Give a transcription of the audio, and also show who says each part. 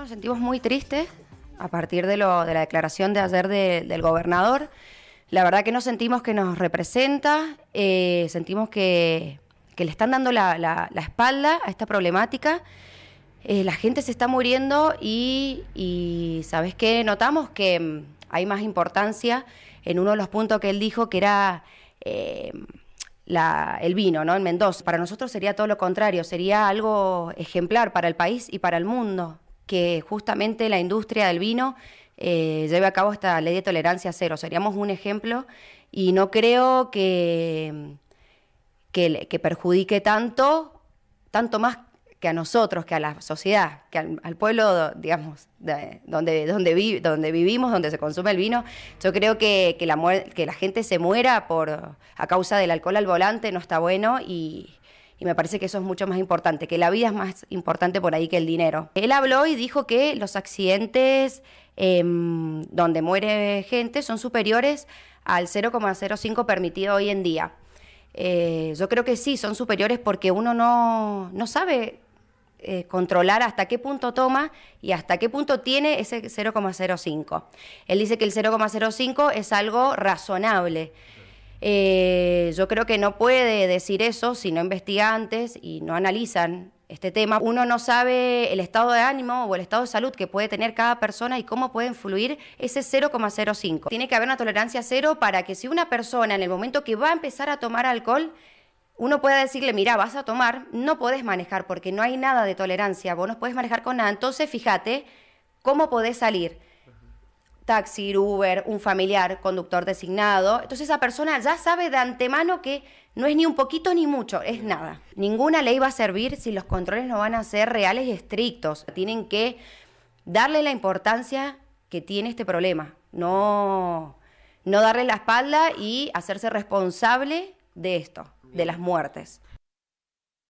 Speaker 1: Nos sentimos muy tristes a partir de, la declaración de ayer del gobernador. La verdad que no sentimos que nos representa, eh, sentimos que, le están dando la, espalda a esta problemática. Eh, la gente se está muriendo y, ¿sabes qué? Notamos que mm, hay más importancia en uno de los puntos que él dijo, que era eh, el vino, ¿no? En Mendoza. Para nosotros sería todo lo contrario, sería algo ejemplar para el país y para el mundo que justamente la industria del vino eh, lleve a cabo esta ley de tolerancia cero. Seríamos un ejemplo y no creo que, que, perjudique tanto, tanto más que a nosotros, que a la sociedad, que al, pueblo, digamos, donde, donde, donde vivimos, donde se consume el vino. Yo creo que, que, la, que la gente se muera por, a causa del alcohol al volante, no está bueno y, y me parece que eso es mucho más importante, que la vida es más importante por ahí que el dinero. Él habló y dijo que los accidentes em, donde muere gente son superiores al 0,05 permitido hoy en día. Eh, yo creo que sí, son superiores porque uno no, sabe eh, controlar hasta qué punto toma y hasta qué punto tiene ese 0,05. Él dice que el 0,05 es algo razonable. Eh, yo creo que no puede decir eso si no investiga antes y no analizan este tema. Uno no sabe el estado de ánimo o el estado de salud que puede tener cada persona y cómo puede influir ese 0,05. Tiene que haber una tolerancia cero para que si una persona en el momento que va a empezar a tomar alcohol, uno pueda decirle, mira, vas a tomar, no podés manejar porque no hay nada de tolerancia, vos no podés manejar con nada. Entonces, fíjate cómo podés salir taxi, Uber, un familiar, conductor designado. Entonces esa persona ya sabe de antemano que no es ni un poquito ni mucho, es nada. Ninguna ley va a servir si los controles no van a ser reales y estrictos. Tienen que darle la importancia que tiene este problema, no, no darle la espalda y hacerse responsable de esto, de las muertes.